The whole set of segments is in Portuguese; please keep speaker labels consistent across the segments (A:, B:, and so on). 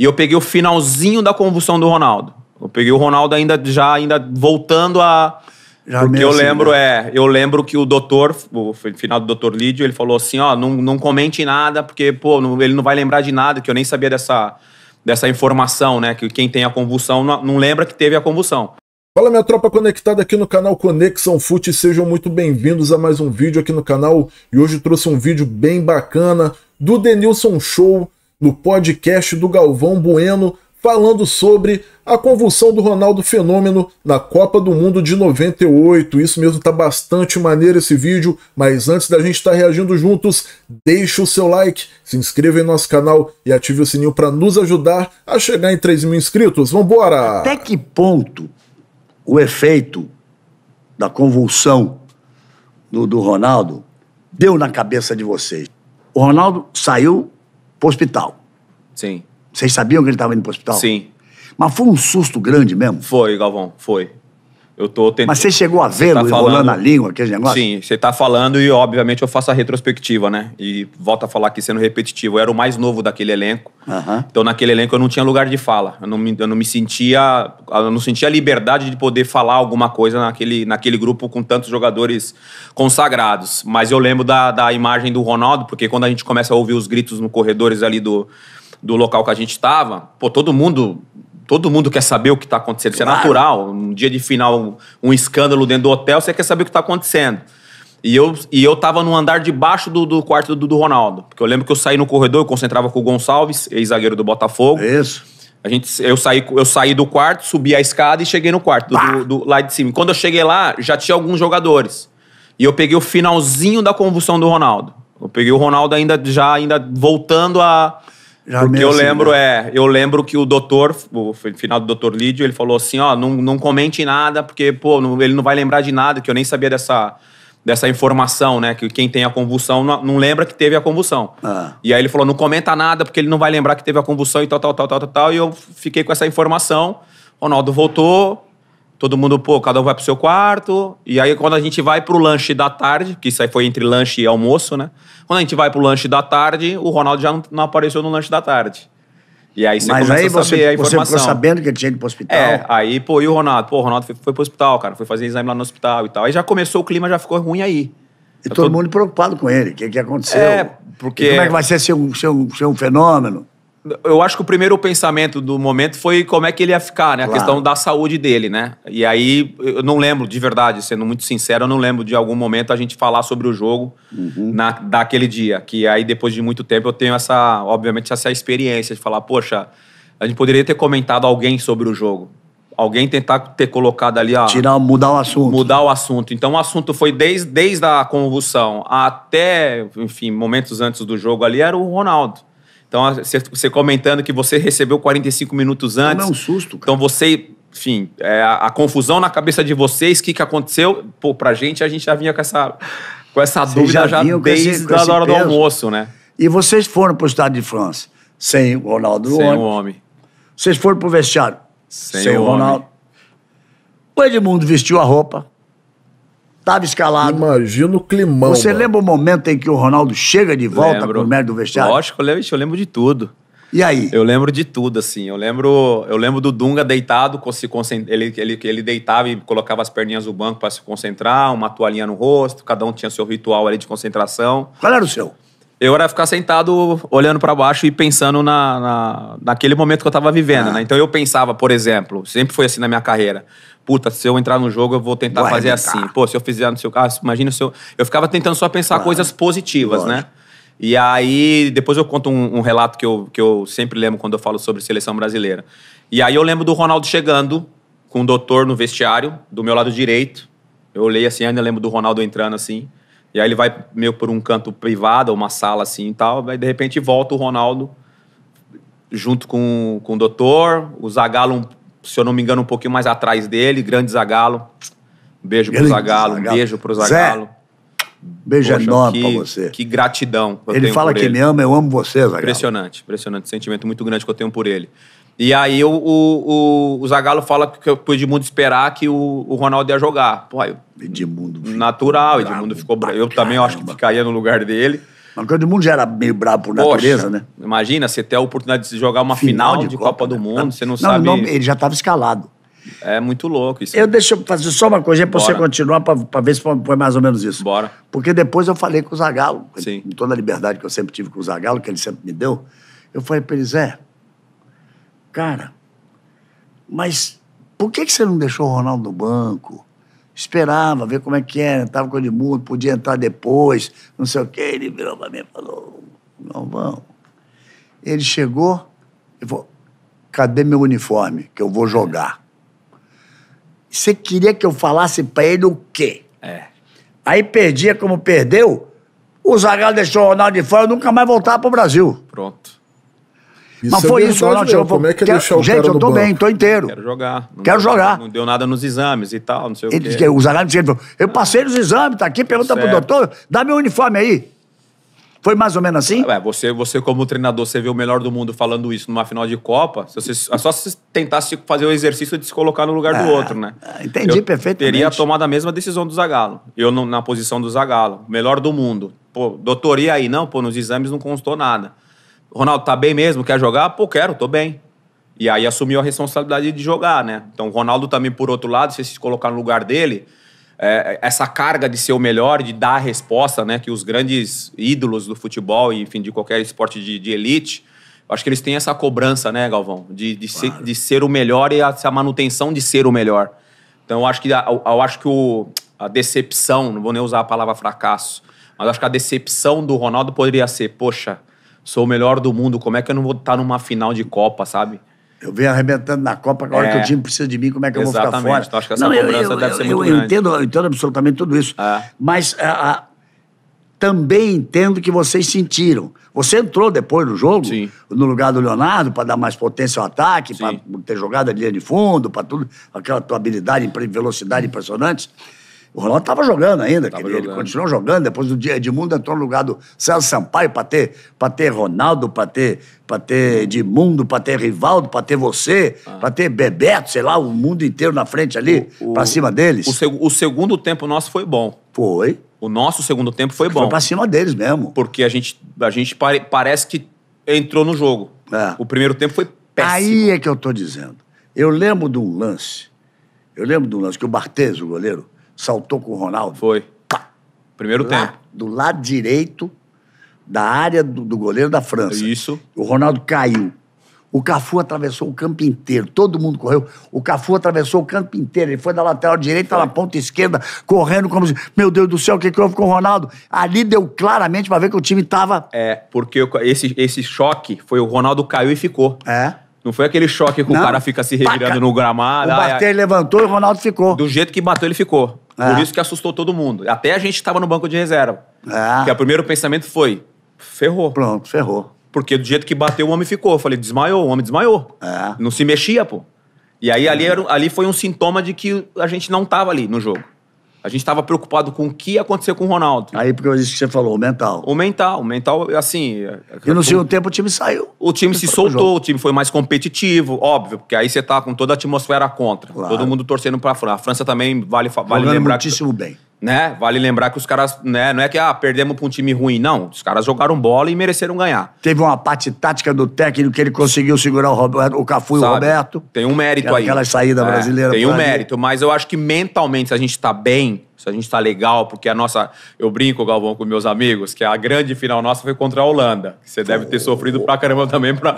A: E eu peguei o finalzinho da convulsão do Ronaldo. Eu peguei o Ronaldo ainda já ainda voltando a já porque eu assim, lembro, né? é, eu lembro que o doutor, o final do doutor Lídio, ele falou assim, ó, não, não comente nada, porque, pô, não, ele não vai lembrar de nada, que eu nem sabia dessa, dessa informação, né, que quem tem a convulsão não, não lembra que teve a convulsão.
B: Fala, minha tropa conectada aqui no canal Conexão Fute, sejam muito bem-vindos a mais um vídeo aqui no canal, e hoje trouxe um vídeo bem bacana do Denilson Show, no podcast do Galvão Bueno, falando sobre a convulsão do Ronaldo Fenômeno na Copa do Mundo de 98. Isso mesmo, tá bastante maneiro esse vídeo, mas antes da gente estar tá reagindo juntos, deixa o seu like, se inscreva em nosso canal e ative o sininho para nos ajudar a chegar em 3 mil inscritos. Vambora! Até que ponto o efeito
C: da convulsão do, do Ronaldo deu na cabeça de vocês? O Ronaldo saiu pro hospital. Sim. Vocês sabiam que ele estava indo pro hospital? Sim. Mas foi um susto grande mesmo? Foi, Galvão, foi. Eu tô tentando. Mas você chegou a vê-lo tá enrolando falando... a língua, aquele negócio?
A: Sim, você tá falando e, obviamente, eu faço a retrospectiva, né? E volto a falar aqui sendo repetitivo. Eu era o mais novo daquele elenco. Então, naquele elenco, eu não tinha lugar de fala. Eu não me, eu não me sentia. Eu não sentia liberdade de poder falar alguma coisa naquele, naquele grupo com tantos jogadores consagrados. Mas eu lembro da, da imagem do Ronaldo, porque quando a gente começa a ouvir os gritos nos corredores ali do, do local que a gente estava, pô, todo mundo Todo mundo quer saber o que está acontecendo. Isso é claro. é natural. Um dia de final, um, um, escândalo dentro do hotel, você quer saber o que está acontecendo. E eu, e eu tava no andar debaixo do, do quarto do, do Ronaldo. Porque eu lembro que eu saí no corredor, eu concentrava com o Gonçalves, ex-zagueiro do Botafogo. Isso. A gente, eu, saí, eu saí do quarto, subi a escada e cheguei no quarto, do, do, do, lá de cima. Quando eu cheguei lá, já tinha alguns jogadores. E eu peguei o finalzinho da convulsão do Ronaldo. Eu peguei o Ronaldo ainda já ainda voltando a, já Porque eu lembro, é, eu lembro que o doutor, o final do doutor Lídio, ele falou assim, ó, não, não comente nada, porque, pô, não, ele não vai lembrar de nada, que eu nem sabia dessa, dessa informação, né? Que quem tem a convulsão não, não lembra que teve a convulsão. Ah. E aí ele falou, não comenta nada, porque ele não vai lembrar que teve a convulsão e tal, tal, tal, tal, tal, tal. E eu fiquei com essa informação. Ronaldo voltou, todo mundo, pô, cada um vai pro seu quarto. E aí, quando a gente vai pro lanche da tarde, que isso aí foi entre lanche e almoço, né? Quando a gente vai pro lanche da tarde, o Ronaldo já não, apareceu no lanche da tarde. E aí você Mas aí você, a informação. você ficou sabendo
C: que ele tinha ido pro hospital? É,
A: aí, pô, e o Ronaldo? Pô, o Ronaldo foi, foi pro hospital, cara, foi fazer exame lá no hospital e tal. Aí já começou, o clima já ficou ruim aí.
C: E todo, todo mundo preocupado com ele, o que, que aconteceu? É, porque... E como é que vai ser um seu fenômeno?
A: Eu acho que o primeiro pensamento do momento foi como é que ele ia ficar, né? Claro. A questão da saúde dele, né? E aí, eu não lembro, de verdade, sendo muito sincero, eu não lembro de algum momento a gente falar sobre o jogo uhum. na, daquele dia. Que aí, depois de muito tempo, eu tenho essa, obviamente, essa experiência de falar, poxa, a gente poderia ter comentado alguém sobre o jogo. Alguém tentar ter colocado ali a. Tirar, mudar o assunto. Mudar o assunto. Então o assunto foi desde, desde a convulsão até, enfim, momentos antes do jogo ali, era o Ronaldo. Então, você comentando que você recebeu 45 minutos antes. Não, é um susto, cara. Então, você, enfim, é, a, a, confusão na cabeça de vocês, o que, que aconteceu? Pô, pra gente, a gente já vinha com essa, com essa dúvida já, já desde a hora peso. do almoço, né?
C: E vocês foram pro Estado de França sem o Ronaldo Sem o homem. Vocês foram pro vestiário sem, sem o Ronaldo. Homem. O Edmundo vestiu a roupa Tava escalado. Imagina o climão. Você mano. lembra o momento em que o Ronaldo chega de volta lembro. pro mérito do vestiário?
A: Lógico, eu lembro, eu lembro de tudo. E aí? Eu lembro de tudo, assim. Eu lembro, eu lembro do Dunga deitado, se ele, ele, ele deitava e colocava as perninhas no banco para se concentrar, uma toalhinha no rosto, cada um tinha seu ritual ali de concentração. Qual era o seu? eu era ficar sentado olhando para baixo e pensando na, na, naquele momento que eu tava vivendo, ah. né? Então eu pensava, por exemplo, sempre foi assim na minha carreira. Puta, se eu entrar no jogo, eu vou tentar fazer é assim. Pô, se eu fizer no seu caso, imagina se eu. Eu ficava tentando só pensar ah. coisas positivas, né? Lógico. né? E aí, depois eu conto um, um, relato que eu, que eu sempre lembro quando eu falo sobre seleção brasileira. E aí eu lembro do Ronaldo chegando com o doutor no vestiário, do meu lado direito. Eu olhei assim, ainda lembro do Ronaldo entrando assim. E aí ele vai meio por um canto privado, uma sala assim e tal. Aí de repente volta o Ronaldo junto com, com o doutor, o Zagalo se eu não me engano, um pouquinho mais atrás dele, grande Zagalo Beijo grande pro Zagalo Um beijo pro Zagalo. Zé.
C: Beijo Poxa, enorme que, pra você. Que
A: gratidão. ele fala que ele. me
C: ama, eu amo você, Zagalo.
A: Impressionante, impressionante. Sentimento muito grande que eu tenho por ele. E aí o, o, o, o Zagallo fala que eu pude esperar que o, o Ronaldo ia jogar. Pô, eu, Edmundo. Natural, Edmundo ficou bravo. Eu também acho que ficaria no lugar dele.
C: Mas o Edmundo já era meio brabo por natureza, Poxa, né?
A: Imagina, você ter a oportunidade de jogar uma final, final de, de,
C: Copa, Copa do Mundo, você não, não sabe. Não, ele já estava escalado. É muito louco isso. Eu deixo eu fazer só uma coisinha para você continuar, para ver se foi mais ou menos isso. Bora. Porque depois eu falei com o Zagallo, Sim. com toda a liberdade que eu sempre tive com o Zagallo, que ele sempre me deu. Eu falei para ele, Zé, Cara, mas por que, que você não deixou o Ronaldo no banco? Esperava, ver como é que era, estava com ele mudo, podia entrar depois, não sei o quê. Ele virou para mim e falou, não vamos. Ele chegou e falou, cadê meu uniforme que eu vou jogar? Você queria que eu falasse para ele o quê? É. Aí perdia como perdeu, o Zagallo deixou o Ronaldo de fora, nunca mais voltava para o Brasil.
A: Pronto. Isso mas é foi isso, Ronaldo Como é que é deixar o Gente, eu tô bem, tô
C: inteiro. Quero jogar. Não quero jogar.
A: Não deu nada nos exames e tal, não sei o quê. Os
C: exames sempre eu passei nos exames, tá aqui, pergunta certo. pro doutor, dá meu uniforme aí. Foi mais ou menos assim?
A: É, você, você como treinador, você vê o melhor do mundo falando isso numa final de Copa, se você, é só se tentasse fazer o exercício de se colocar no lugar ah, do outro, né?
C: Entendi eu perfeitamente. teria
A: tomado a mesma decisão do Zagallo. Eu no, na posição do Zagallo. Melhor do mundo. Pô, doutor, e aí? Não, pô, nos exames não constou nada. Ronaldo, tá bem mesmo? Quer jogar? Pô, quero, tô bem. E aí assumiu a responsabilidade de jogar, né? Então o Ronaldo também, por outro lado, se se colocar no lugar dele, é, é essa carga de ser o melhor, de dar a resposta, né? Que os grandes ídolos do futebol e, enfim, de qualquer esporte de, de elite, acho que eles têm essa cobrança, né, Galvão? De, de, claro. ser, de ser o melhor e a, a manutenção de ser o melhor. Então eu acho que, eu acho que o, a decepção, não vou nem usar a palavra fracasso, mas acho que a decepção do Ronaldo poderia ser, poxa, sou o melhor do mundo, como é que eu não vou estar tá numa final de Copa, sabe?
C: Eu venho arrebentando na Copa, agora é. que o é. time precisa de mim, como é que eu vou ficar fora? Então, acho que essa não, cobrança eu, eu, deve eu, ser muito eu grande. Entendo, eu entendo absolutamente tudo isso. É. Mas a, a, também entendo que vocês sentiram. Você entrou depois do jogo, Sim. no lugar do Leonardo, para dar mais potência ao ataque, para ter jogado a linha de fundo, para tudo, aquela tua habilidade, velocidade impressionante. O Ronaldo estava jogando ainda, tava jogando. ele continuou jogando. Depois do dia Edmundo entrou no lugar do Celso Sampaio para ter, ter Ronaldo, para ter, ter Edmundo, para ter Rivaldo, para ter você, ah. para ter Bebeto, sei lá, o mundo inteiro na frente ali, para cima deles.
A: O, seg o segundo tempo nosso foi bom. Foi. O nosso segundo tempo foi bom. Foi para
C: cima deles mesmo. Porque a gente, a gente pare, parece que entrou no jogo. É. O primeiro tempo foi péssimo. Aí é que eu estou dizendo. Eu lembro de um lance. Eu lembro de um lance que o Bartes, o goleiro, saltou com o Ronaldo. Foi. Pá. Primeiro Lá, tempo. Do lado direito da área do, do goleiro da França. Isso. O Ronaldo caiu. O Cafu atravessou o campo inteiro, todo mundo correu. O Cafu atravessou o campo inteiro, ele foi da lateral direita na ponta esquerda, correndo como se, meu Deus do céu, o que, que houve com o Ronaldo? Ali deu claramente para ver que o time tava.
A: É, porque esse, esse choque foi o Ronaldo caiu e ficou. É. Não foi aquele choque que o cara fica se revirando Paca. no gramado. O ah, é. bater,
C: levantou e o Ronaldo ficou. Do jeito que bateu,
A: ele ficou. Por é. isso que assustou todo mundo. Até a gente estava no banco de reserva. É. Que o primeiro pensamento foi: ferrou. Pronto, ferrou. Porque do jeito que bateu, o homem ficou. Eu falei, desmaiou, o homem desmaiou. É. Não se mexia, pô. E aí ali, é. ali foi um sintoma de que a gente não estava ali no jogo. A gente estava preocupado com o que ia acontecer com o Ronaldo. Aí, porque isso que você falou, o mental. O mental, o mental, assim. E no é, segundo
C: tempo o time saiu. O time se soltou,
A: o time foi mais competitivo, óbvio, porque aí você tá com toda a atmosfera contra. Claro. Todo mundo torcendo para a França. A França também vale, vale Jogando lembrar.
C: Muitíssimo que, bem
A: né? Vale lembrar que os caras, né? Não é que ah, perdemos para um time ruim, não. Os caras jogaram bola e mereceram ganhar.
C: Teve uma parte tática do técnico que ele conseguiu segurar o, Roberto, o Cafu e o Roberto.
A: Tem um mérito aí. Aquela saída é, brasileira. Tem um mérito, mas eu acho que mentalmente, se a gente está bem, se a gente está legal, porque a nossa. Eu brinco, Galvão, com meus amigos, que a grande final nossa foi contra a Holanda. Você deve ter sofrido pra caramba também pra,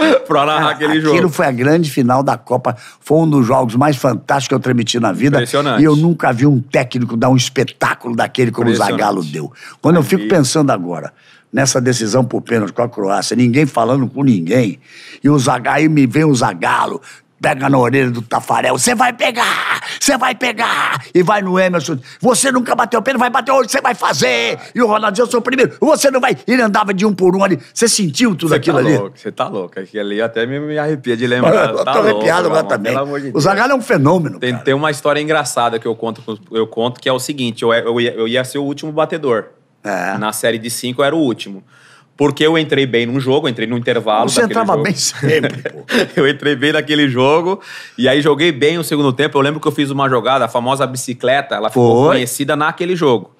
A: é. pra narrar ah, aquele jogo. Aquilo
C: foi a grande final da Copa. Foi um dos jogos mais fantásticos que eu transmiti na vida. Impressionante. E eu nunca vi um técnico dar um espetáculo daquele como o Zagallo deu. Quando Aí. eu fico pensando agora, nessa decisão por pênalti com a Croácia, ninguém falando com ninguém. E o Zagallo, aí me vem o Zagallo, pega na orelha do Tafarel, você vai pegar, você vai pegar, e vai no Emerson, você nunca bateu o pênalti, vai bater hoje, você vai fazer, e o Ronaldinho, eu sou o primeiro, você não vai, ele andava de um por um ali, você sentiu tudo cê aquilo tá ali?
A: Você tá louco, aquilo ali até me, me arrepia de lembrar. Eu tá tô arrepiado agora também.
C: De o Zagallo é um fenômeno,
A: tem, tem, uma história engraçada que eu conto, eu conto que é o seguinte, eu, eu, eu ia ser o último batedor, é. na série de cinco eu era o último, porque eu entrei bem num jogo, entrei no intervalo. Você entrava jogo. bem
B: sempre,
A: pô. eu entrei bem naquele jogo e aí joguei bem o segundo tempo. Eu lembro que eu fiz uma jogada, a famosa bicicleta, ela ficou Foi. conhecida naquele jogo.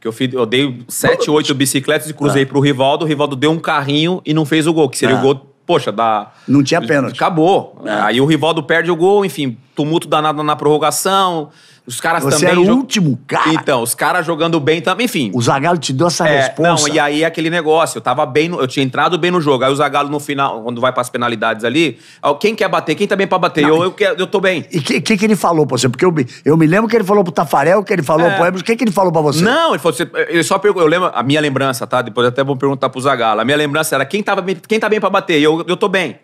A: Que eu, fiz, eu dei sete, oito bicicletas e cruzei ah. pro Rivaldo. O Rivaldo deu um carrinho e não fez o gol, que seria ah. o gol poxa, da.
C: Não tinha pênalti. Acabou.
A: É. Aí o Rivaldo perde o gol, enfim, tumulto danado na prorrogação. Os caras Você também. é o jog... último cara. Então, os caras jogando bem também, enfim. O Zagallo te deu essa é, resposta. Não, e aí aquele negócio, eu tava bem, no, eu tinha entrado bem no jogo. Aí o Zagallo no final, quando vai para as penalidades ali, quem quer bater? Quem tá bem para bater? Não, eu, eu, eu, tô bem.
C: E o que, que, que ele falou pra você? Porque eu, eu me lembro que ele falou pro Tafarel, que ele falou é. pro Ebros, o que, que ele falou pra você? Não, ele
A: falou, ele só eu lembro, a minha lembrança, tá? Depois até vou perguntar pro Zagallo. A minha lembrança era quem, tava, quem tá bem para bater? eu, eu tô bem.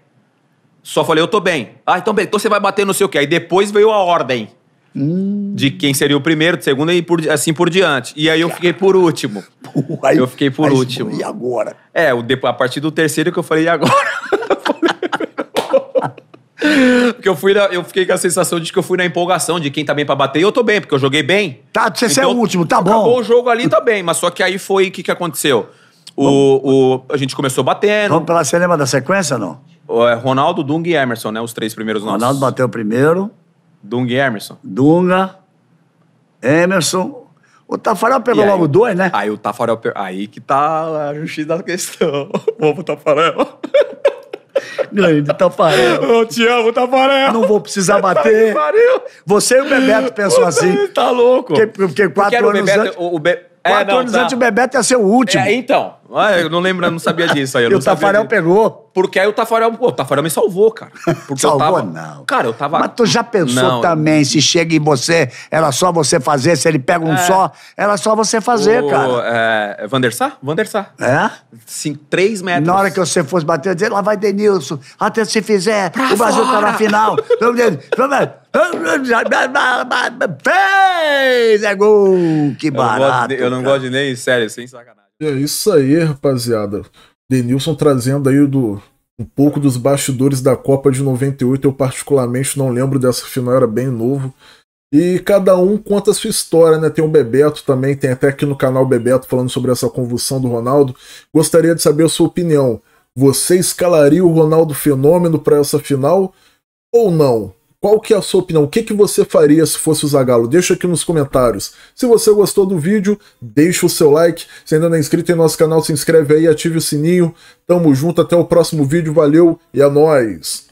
A: Só falei, eu tô bem. Ah, então, bem, então você vai bater não sei o quê. Aí depois veio a ordem. Hum. De quem seria o primeiro, segundo e por, assim por diante. E aí eu fiquei por último. Pô, aí, eu fiquei por aí, último. E agora? É, o, a partir do terceiro que eu falei, e agora? Porque eu fui na, eu fiquei com a sensação de que eu fui na empolgação de quem tá bem pra bater e eu tô bem, porque eu joguei bem.
C: Tá, você então, é o último, tá bom. Acabou
A: o jogo ali, tá bem. Mas só que aí foi o que, que aconteceu? O, o, a gente começou batendo. Vamos
C: pela, você lembra da sequência ou
A: não? É Ronaldo, Dung
C: e Emerson, né? Os três primeiros Ronaldo nossos. Ronaldo bateu primeiro. Dunga e Emerson. Dunga, Emerson. O Tafarel pegou aí, logo dois, né? Aí o Tafarel. Aí que tá a justiça da questão. Vamos, Tafarel. Grande Tafarel. Eu te amo, Tafarel. Não vou precisar bater. Pariu. Você e o Bebeto pensou assim. Tá louco. Porque, porque quatro o anos Bebeto- antes.
A: É, Quatro anos tá. antes o
C: Bebeto ia ser o último. É, então,
A: ah, eu não lembro, eu não sabia disso aí. Eu e o Tafarel pegou. Porque aí o Tafarel, pô, o Tafarel me salvou, cara. Porque salvou, tava, não. Cara, eu tava. Mas
C: tu já pensou não. também, se chega em você, era só você fazer, se ele pega um é. só, era só você fazer, o, cara.
A: É, Vandersá? Vandersá.
C: É? Sim, três metros. Na hora que você fosse bater, eu dizer, lá vai Denilson, até se fizer, pra o Brasil fora. tá na final. Fez! É gol! Que
B: barato. Eu não gosto de, eu não gosto
A: de nem, sério, sem sacanagem.
B: É isso aí, rapaziada. Denilson trazendo aí do, um pouco dos bastidores da Copa de 98. Eu, particularmente, não lembro dessa final, era bem novo. E cada um conta a sua história, né? Tem o Bebeto também, tem até aqui no canal Bebeto falando sobre essa convulsão do Ronaldo. Gostaria de saber a sua opinião. Você escalaria o Ronaldo Fenômeno para essa final ou não? Qual que é a sua opinião? O que, que você faria se fosse o Zagalo? Deixa aqui nos comentários. Se você gostou do vídeo, deixa o seu like. Se ainda não é inscrito em nosso canal, se inscreve aí, ative o sininho. Tamo junto, até o próximo vídeo, valeu e é nóis!